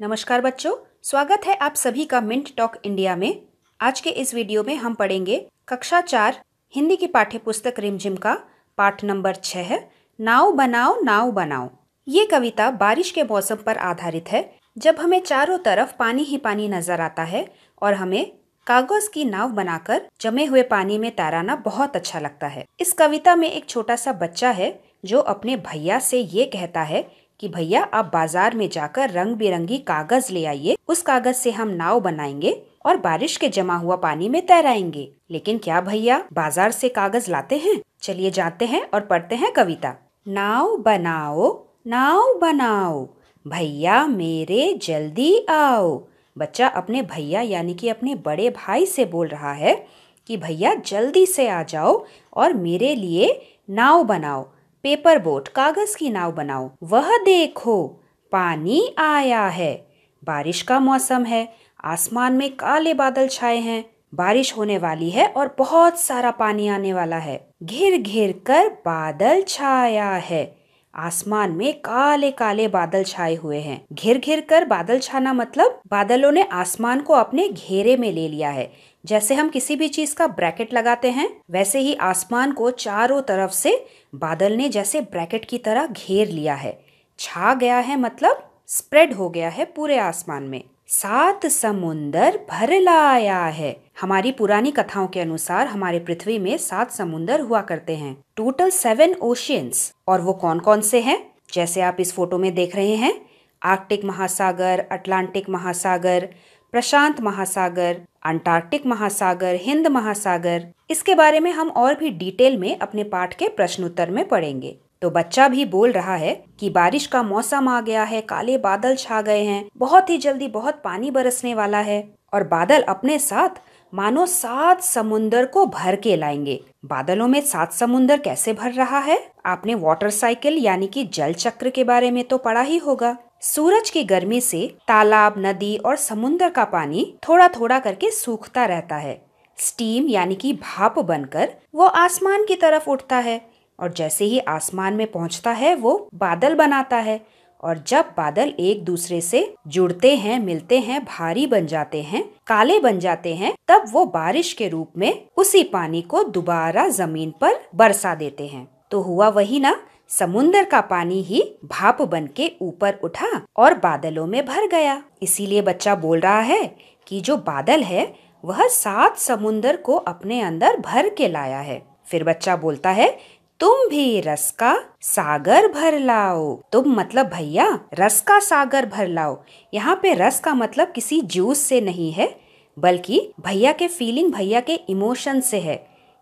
नमस्कार बच्चों स्वागत है आप सभी का मिंट टॉक इंडिया में आज के इस वीडियो में हम पढ़ेंगे कक्षा चार हिंदी की पाठ्य पुस्तक रिमझिम का पाठ नंबर छह है नाव बनाओ नाव बनाओ ये कविता बारिश के मौसम पर आधारित है जब हमें चारों तरफ पानी ही पानी नजर आता है और हमें कागज की नाव बनाकर जमे हुए पानी में तैराना बहुत अच्छा लगता है इस कविता में एक छोटा सा बच्चा है जो अपने भैया से ये कहता है कि भैया आप बाजार में जाकर रंग बिरंगी कागज ले आइए उस कागज से हम नाव बनाएंगे और बारिश के जमा हुआ पानी में तैराएंगे लेकिन क्या भैया बाजार से कागज लाते हैं चलिए जाते हैं और पढ़ते हैं कविता नाव बनाओ नाव बनाओ भैया मेरे जल्दी आओ बच्चा अपने भैया यानी कि अपने बड़े भाई से बोल रहा है कि भैया जल्दी से आ जाओ और मेरे लिए नाव बनाओ पेपर बोट कागज की नाव बनाओ वह देखो पानी आया है बारिश का मौसम है आसमान में काले बादल छाए हैं बारिश होने वाली है और बहुत सारा पानी आने वाला है घिर घिर कर बादल छाया है आसमान में काले काले बादल छाए हुए हैं घिर घिर कर बादल छाना मतलब बादलों ने आसमान को अपने घेरे में ले लिया है जैसे हम किसी भी चीज का ब्रैकेट लगाते हैं वैसे ही आसमान को चारों तरफ से बादल ने जैसे ब्रैकेट की तरह घेर लिया है छा गया है मतलब स्प्रेड हो गया है पूरे आसमान में सात समुंदर भर लाया है हमारी पुरानी कथाओं के अनुसार हमारे पृथ्वी में सात समुन्दर हुआ करते हैं टोटल सेवन ओशियंस और वो कौन कौन से हैं जैसे आप इस फोटो में देख रहे हैं आर्कटिक महासागर अटलांटिक महासागर प्रशांत महासागर अंटार्कटिक महासागर हिंद महासागर इसके बारे में हम और भी डिटेल में अपने पाठ के प्रश्नोत्तर में पढ़ेंगे तो बच्चा भी बोल रहा है कि बारिश का मौसम आ गया है काले बादल छा गए हैं बहुत ही जल्दी बहुत पानी बरसने वाला है और बादल अपने साथ मानो सात समुन्दर को भर के लाएंगे बादलों में सात समुन्दर कैसे भर रहा है आपने वाटर साइकिल यानी कि जल चक्र के बारे में तो पढ़ा ही होगा सूरज की गर्मी से तालाब नदी और समुन्दर का पानी थोड़ा थोड़ा करके सूखता रहता है स्टीम यानी कि भाप बनकर वो आसमान की तरफ उठता है और जैसे ही आसमान में पहुंचता है वो बादल बनाता है और जब बादल एक दूसरे से जुड़ते हैं मिलते हैं भारी बन जाते हैं काले बन जाते हैं तब वो बारिश के रूप में उसी पानी को दोबारा जमीन पर बरसा देते हैं तो हुआ वही ना समुन्दर का पानी ही भाप बन के ऊपर उठा और बादलों में भर गया इसीलिए बच्चा बोल रहा है कि जो बादल है वह सात समुन्दर को अपने अंदर भर के लाया है फिर बच्चा बोलता है तुम भी रस का सागर भर लाओ तुम मतलब भैया रस का सागर भर लाओ यहाँ पे रस का मतलब किसी जूस से नहीं है बल्कि भैया के फीलिंग भैया के इमोशन से है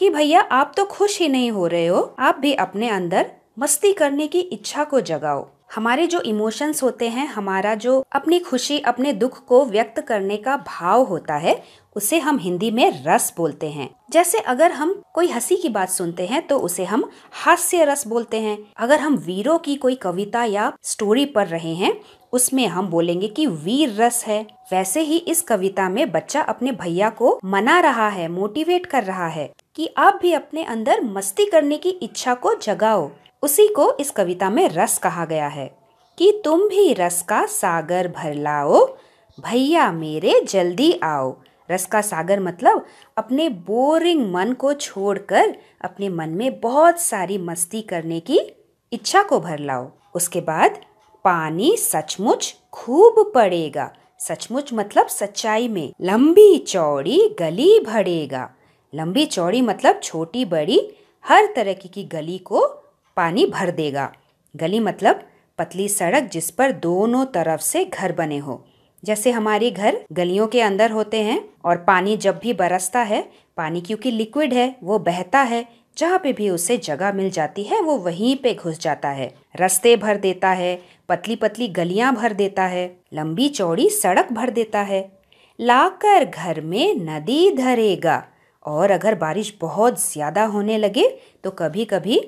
कि भैया आप तो खुश ही नहीं हो रहे हो आप भी अपने अंदर मस्ती करने की इच्छा को जगाओ हमारे जो इमोशंस होते हैं हमारा जो अपनी खुशी अपने दुख को व्यक्त करने का भाव होता है उसे हम हिंदी में रस बोलते हैं जैसे अगर हम कोई हंसी की बात सुनते हैं तो उसे हम हास्य रस बोलते हैं अगर हम वीरों की कोई कविता या स्टोरी पढ़ रहे हैं उसमें हम बोलेंगे कि वीर रस है वैसे ही इस कविता में बच्चा अपने भैया को मना रहा है मोटिवेट कर रहा है कि आप भी अपने अंदर मस्ती करने की इच्छा को जगाओ उसी को इस कविता में रस कहा गया है कि तुम भी रस का सागर भर लाओ भैया मेरे जल्दी आओ रस का सागर मतलब अपने बोरिंग मन को छोड़कर अपने मन में बहुत सारी मस्ती करने की इच्छा को भर लाओ उसके बाद पानी सचमुच खूब पड़ेगा सचमुच मतलब सच्चाई में लंबी चौड़ी गली भरेगा लंबी चौड़ी मतलब छोटी बड़ी हर तरह की गली को पानी भर देगा गली मतलब पतली सड़क जिस पर दोनों तरफ से घर बने हो जैसे हमारे घर गलियों के अंदर होते हैं और पानी जब भी बरसता है पानी क्योंकि लिक्विड है वो बहता है जहाँ पे भी उसे जगह मिल जाती है वो वहीं पे घुस जाता है रस्ते भर देता है पतली पतली गलियां भर देता है लंबी चौड़ी सड़क भर देता है लाकर घर में नदी धरेगा और अगर बारिश बहुत ज़्यादा होने लगे तो कभी कभी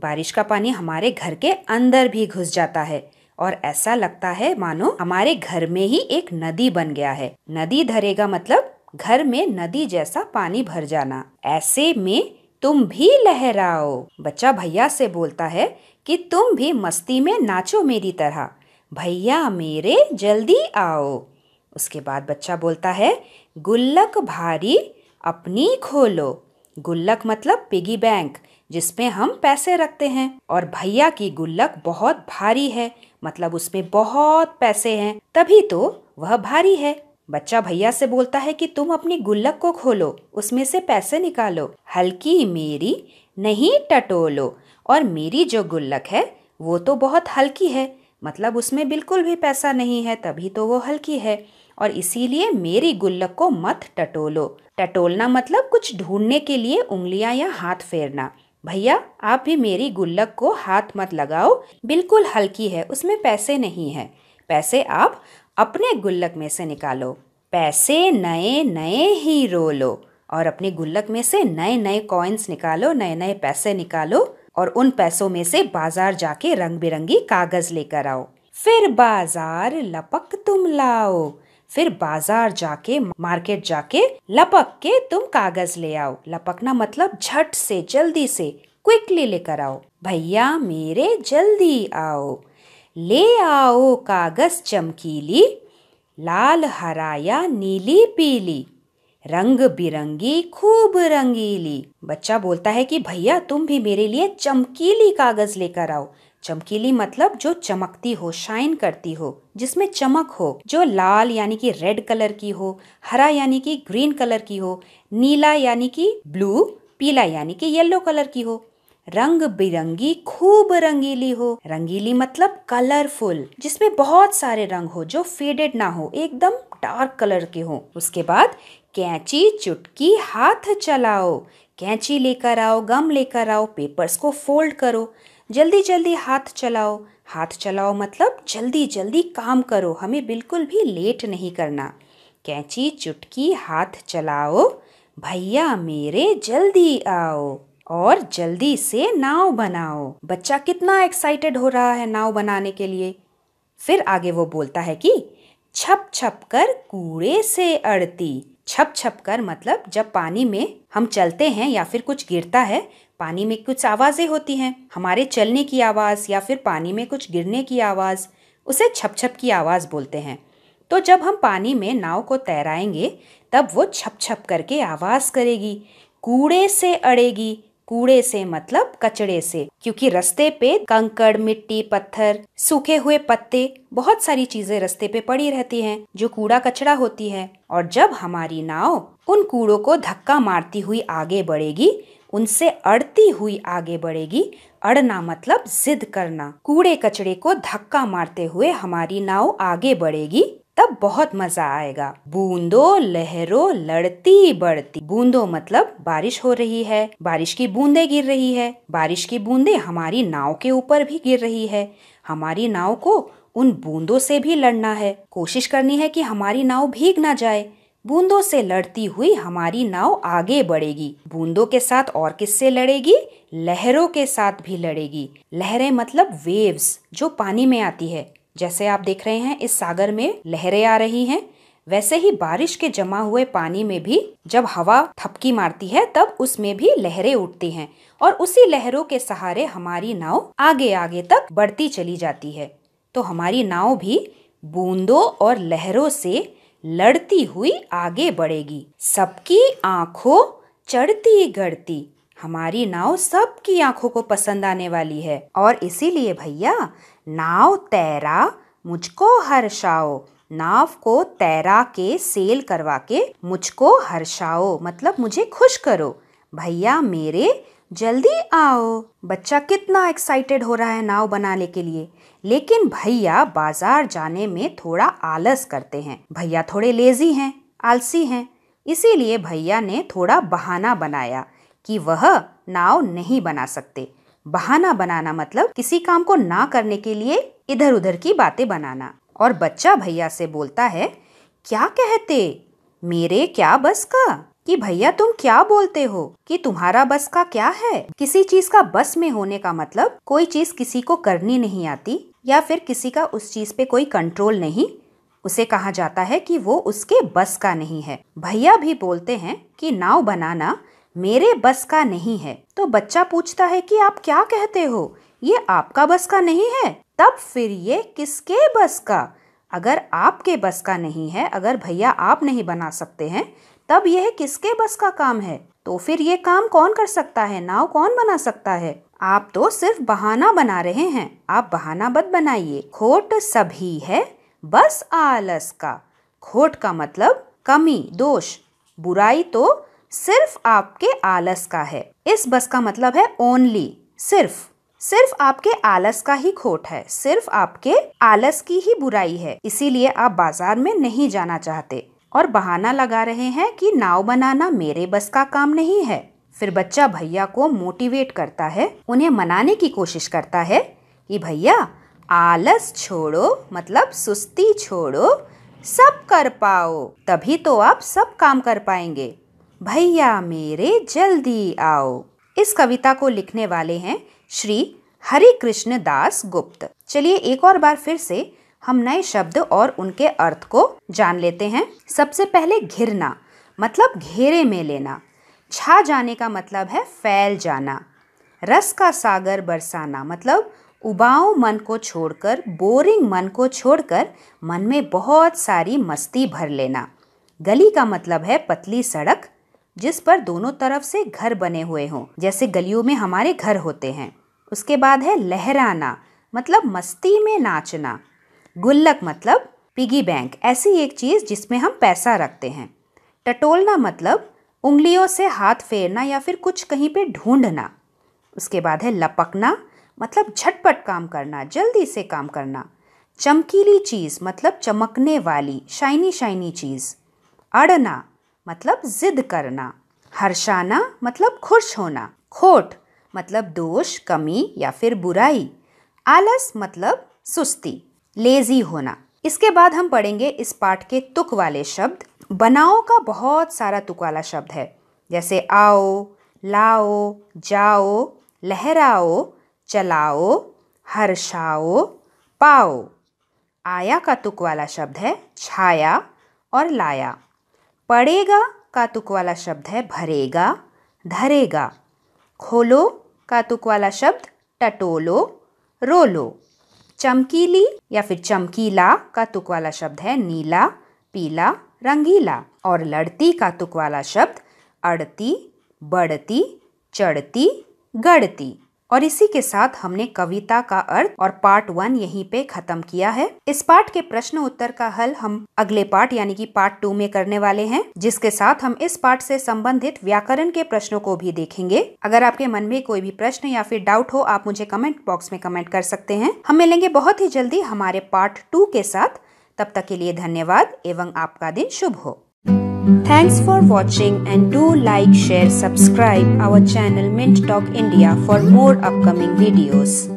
बारिश का पानी हमारे घर के अंदर भी घुस जाता है और ऐसा लगता है मानो हमारे घर में ही एक नदी बन गया है नदी धरेगा मतलब घर में नदी जैसा पानी भर जाना ऐसे में तुम भी लहराओ बच्चा भैया से बोलता है कि तुम भी मस्ती में नाचो मेरी तरह भैया मेरे जल्दी आओ उसके बाद बच्चा बोलता है गुल्लक भारी अपनी खोलो गुल्लक मतलब पिगी बैंक जिसमें हम पैसे रखते हैं और भैया की गुल्लक बहुत भारी है मतलब उसमें बहुत पैसे हैं तभी तो वह भारी है बच्चा भैया से बोलता है कि तुम अपनी गुल्लक को खोलो उसमें से पैसे निकालो हल्की मेरी नहीं टटोलो और मेरी जो गुल्लक है वो तो बहुत हल्की है मतलब उसमें बिल्कुल भी पैसा नहीं है तभी तो वो हल्की है और इसीलिए मेरी गुल्लक को मत टटोलो टटोलना मतलब कुछ ढूंढने के लिए उंगलियां या हाथ फेरना भैया आप भी मेरी गुल्लक को हाथ मत लगाओ बिल्कुल हल्की है उसमें पैसे नहीं है पैसे आप अपने गुल्लक में से निकालो पैसे नए नए ही रो लो और अपने गुल्लक में से नए नए कॉइन्स निकालो नए नए पैसे निकालो और उन पैसों में से बाजार जाके रंग बिरंगी कागज लेकर आओ फिर बाजार लपक तुम लाओ फिर बाजार जाके मार्केट जाके लपक के तुम कागज ले आओ लपकना मतलब झट से जल्दी से क्विकली लेकर आओ भैया मेरे जल्दी आओ ले आओ कागज चमकीली लाल हराया नीली पीली रंग बिरंगी खूब रंगीली बच्चा बोलता है कि भैया तुम भी मेरे लिए चमकीली कागज लेकर आओ चमकीली मतलब जो चमकती हो शाइन करती हो जिसमें चमक हो जो लाल यानी कि रेड कलर की हो हरा यानी कि ग्रीन कलर की हो नीला यानी कि ब्लू पीला यानी कि येलो कलर की हो रंग बिरंगी खूब रंगीली हो रंगीली मतलब कलरफुल जिसमें बहुत सारे रंग हो जो फेडेड ना हो एकदम डार्क कलर के हो उसके बाद कैंची चुटकी हाथ चलाओ कैंची लेकर आओ गम लेकर आओ पेपर्स को फोल्ड करो जल्दी जल्दी हाथ चलाओ हाथ चलाओ मतलब जल्दी जल्दी काम करो हमें बिल्कुल भी लेट नहीं करना कैंची चुटकी हाथ चलाओ भैया मेरे जल्दी आओ और जल्दी से नाव बनाओ बच्चा कितना एक्साइटेड हो रहा है नाव बनाने के लिए फिर आगे वो बोलता है कि छप छप कर कूड़े से अड़ती छप छप कर मतलब जब पानी में हम चलते हैं या फिर कुछ गिरता है पानी में कुछ आवाज़ें होती हैं हमारे चलने की आवाज़ या फिर पानी में कुछ गिरने की आवाज़ उसे छप छप की आवाज़ बोलते हैं तो जब हम पानी में नाव को तैराएंगे तब वो छप छप करके आवाज़ करेगी कूड़े से अड़ेगी कूड़े से मतलब कचड़े से क्योंकि रस्ते पे कंकड़ मिट्टी पत्थर सूखे हुए पत्ते बहुत सारी चीजें रस्ते पे पड़ी रहती हैं जो कूड़ा कचड़ा होती है और जब हमारी नाव उन कूड़ों को धक्का मारती हुई आगे बढ़ेगी उनसे अड़ती हुई आगे बढ़ेगी अड़ना मतलब जिद करना कूड़े कचड़े को धक्का मारते हुए हमारी नाव आगे बढ़ेगी तब बहुत मजा आएगा बूंदो लहरों लड़ती बढ़ती बूंदो मतलब बारिश हो रही है बारिश की बूंदे गिर रही है बारिश की बूंदे हमारी नाव के ऊपर भी गिर रही है हमारी नाव को उन बूंदों से भी लड़ना है कोशिश करनी है कि हमारी नाव भीग ना जाए बूंदों से लड़ती हुई हमारी नाव आगे बढ़ेगी बूंदों के साथ और किससे लड़ेगी लहरों के साथ भी लड़ेगी लहरें मतलब वेव्स जो पानी में आती है जैसे आप देख रहे हैं इस सागर में लहरें आ रही हैं वैसे ही बारिश के जमा हुए पानी में भी जब हवा थपकी मारती है तब उसमें भी लहरें उठती हैं और उसी लहरों के सहारे हमारी नाव आगे आगे तक बढ़ती चली जाती है तो हमारी नाव भी बूंदों और लहरों से लड़ती हुई आगे बढ़ेगी सबकी आंखों चढ़ती गढ़ती हमारी नाव सबकी आंखों को पसंद आने वाली है और इसीलिए भैया नाव तैरा मुझको हर्षाओ नाव को तैरा के सेल करवा के मुझको हर्षाओ मतलब मुझे खुश करो भैया मेरे जल्दी आओ बच्चा कितना एक्साइटेड हो रहा है नाव बनाने के लिए लेकिन भैया बाजार जाने में थोड़ा आलस करते हैं भैया थोड़े लेजी हैं आलसी हैं इसीलिए भैया ने थोड़ा बहाना बनाया कि वह नाव नहीं बना सकते बहाना बनाना मतलब किसी काम को ना करने के लिए इधर उधर की बातें बनाना और बच्चा भैया से बोलता है क्या कहते मेरे क्या बस का कि भैया तुम क्या बोलते हो कि तुम्हारा बस का क्या है किसी चीज का बस में होने का मतलब कोई चीज किसी को करनी नहीं आती या फिर किसी का उस चीज पे कोई कंट्रोल नहीं उसे कहा जाता है कि वो उसके बस का नहीं है भैया भी बोलते हैं कि नाव बनाना मेरे बस का नहीं है तो बच्चा पूछता है कि आप क्या कहते हो ये आपका बस का नहीं है तब फिर ये किसके बस का अगर आपके बस का नहीं है अगर भैया आप नहीं बना सकते हैं तब यह किसके बस का काम है तो फिर ये काम कौन कर सकता है नाव कौन बना सकता है आप तो सिर्फ बहाना बना रहे हैं आप बहाना मत बनाइए खोट सभी है बस आलस का खोट का मतलब कमी दोष बुराई तो सिर्फ आपके आलस का है इस बस का मतलब है ओनली सिर्फ सिर्फ आपके आलस का ही खोट है सिर्फ आपके आलस की ही बुराई है इसीलिए आप बाजार में नहीं जाना चाहते और बहाना लगा रहे हैं कि नाव बनाना मेरे बस का काम नहीं है फिर बच्चा भैया को मोटिवेट करता है उन्हें मनाने की कोशिश करता है कि भैया आलस छोड़ो मतलब सुस्ती छोड़ो सब कर पाओ तभी तो आप सब काम कर पाएंगे भैया मेरे जल्दी आओ इस कविता को लिखने वाले हैं श्री हरि कृष्ण दास गुप्त चलिए एक और बार फिर से हम नए शब्द और उनके अर्थ को जान लेते हैं सबसे पहले घिरना मतलब घेरे में लेना छा जाने का मतलब है फैल जाना रस का सागर बरसाना मतलब उबाऊ मन को छोड़कर बोरिंग मन को छोड़कर मन में बहुत सारी मस्ती भर लेना गली का मतलब है पतली सड़क जिस पर दोनों तरफ से घर बने हुए हों जैसे गलियों में हमारे घर होते हैं उसके बाद है लहराना मतलब मस्ती में नाचना गुल्लक मतलब पिगी बैंक ऐसी एक चीज़ जिसमें हम पैसा रखते हैं टटोलना मतलब उंगलियों से हाथ फेरना या फिर कुछ कहीं पे ढूंढना उसके बाद है लपकना मतलब झटपट काम करना जल्दी से काम करना चमकीली चीज़ मतलब चमकने वाली शाइनी शाइनी चीज़ अड़ना मतलब जिद करना हर्षाना मतलब खुश होना खोट मतलब दोष कमी या फिर बुराई आलस मतलब सुस्ती लेजी होना इसके बाद हम पढ़ेंगे इस पाठ के तुक वाले शब्द बनाओ का बहुत सारा तुक वाला शब्द है जैसे आओ लाओ जाओ लहराओ चलाओ हर्षाओ पाओ आया का तुक वाला शब्द है छाया और लाया पड़ेगा का तुक वाला शब्द है भरेगा धरेगा खोलो का तुक वाला शब्द टटोलो रोलो चमकीली या फिर चमकीला का तुक वाला शब्द है नीला पीला रंगीला और लड़ती का तुक वाला शब्द अड़ती बढ़ती चढ़ती गढ़ती और इसी के साथ हमने कविता का अर्थ और पार्ट वन यहीं पे खत्म किया है इस पार्ट के प्रश्न उत्तर का हल हम अगले पार्ट यानी कि पार्ट टू में करने वाले हैं जिसके साथ हम इस पार्ट से संबंधित व्याकरण के प्रश्नों को भी देखेंगे अगर आपके मन में कोई भी प्रश्न या फिर डाउट हो आप मुझे कमेंट बॉक्स में कमेंट कर सकते हैं हम मिलेंगे बहुत ही जल्दी हमारे पार्ट टू के साथ तब तक के लिए धन्यवाद एवं आपका दिन शुभ हो Thanks for watching and do like, share, subscribe our channel Mint Talk India for more upcoming videos.